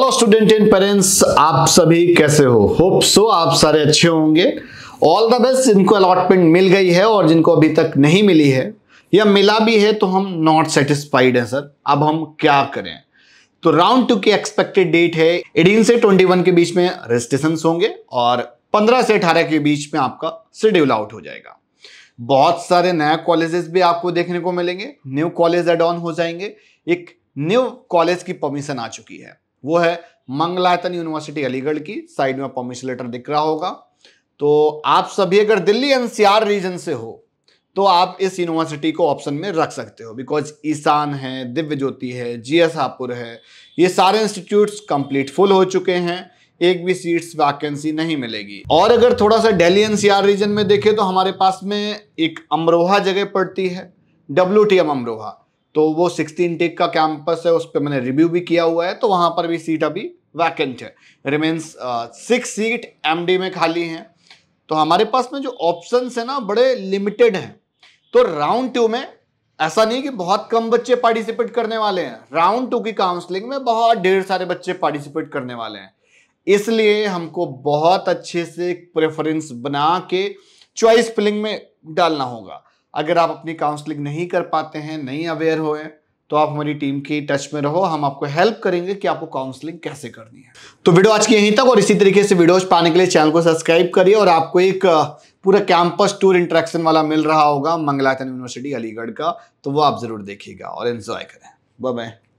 hello student and parents आप सभी कैसे हो होप सो आप सारे अच्छे होंगे ऑल द बेस्ट जिनको अलॉटमेंट मिल गई है और जिनको अभी तक नहीं मिली है या मिला भी है तो हम नॉट सेटिस्फाइड हैं सर अब हम क्या करें तो राउंड टू की एक्सपेक्टेड डेट है एटीन से ट्वेंटी वन के बीच में रजिस्ट्रेशन होंगे और पंद्रह से अठारह के बीच में आपका शेड्यूल आउट हो जाएगा बहुत सारे नए कॉलेजेस भी आपको देखने को मिलेंगे न्यू कॉलेज एड ऑन हो जाएंगे एक न्यू कॉलेज की परमिशन आ चुकी है वो है मंगलायतन यूनिवर्सिटी अलीगढ़ की साइड में परमिशन लेटर दिख रहा होगा तो आप सभी अगर दिल्ली एनसीआर रीजन से हो तो आप इस यूनिवर्सिटी को ऑप्शन में रख सकते हो बिकॉज ईशान है दिव्य ज्योति है जी एस हापुर है ये सारे इंस्टीट्यूट्स कंप्लीट फुल हो चुके हैं एक भी सीट्स वैकेंसी नहीं मिलेगी और अगर थोड़ा सा दिल्ली एनसीआर रीजन में देखें तो हमारे पास में एक अमरोहा जगह पड़ती है डब्ल्यू टी एम अमरोहा तो वो सिक्सटी इंटेक का कैंपस है उस पर मैंने रिव्यू भी किया हुआ है तो वहाँ पर भी सीट अभी वैकेंट है रिमेन्स सिक्स सीट एम में खाली हैं तो हमारे पास में जो ऑप्शन है ना बड़े लिमिटेड हैं तो राउंड टू में ऐसा नहीं कि बहुत कम बच्चे पार्टिसिपेट करने वाले हैं राउंड टू की काउंसलिंग में बहुत ढेर सारे बच्चे पार्टिसिपेट करने वाले हैं इसलिए हमको बहुत अच्छे से प्रेफरेंस बना के चॉइस फिलिंग में डालना होगा अगर आप अपनी काउंसलिंग नहीं कर पाते हैं नहीं अवेयर होए तो आप हमारी टीम की टच में रहो हम आपको हेल्प करेंगे कि आपको काउंसलिंग कैसे करनी है तो वीडियो आज की यहीं तक और इसी तरीके से वीडियोज पाने के लिए चैनल को सब्सक्राइब करिए और आपको एक पूरा कैंपस टूर इंट्रैक्शन वाला मिल रहा होगा मंगलायतन यूनिवर्सिटी अलीगढ़ का तो वो आप जरूर देखिएगा और एंजॉय करें बाय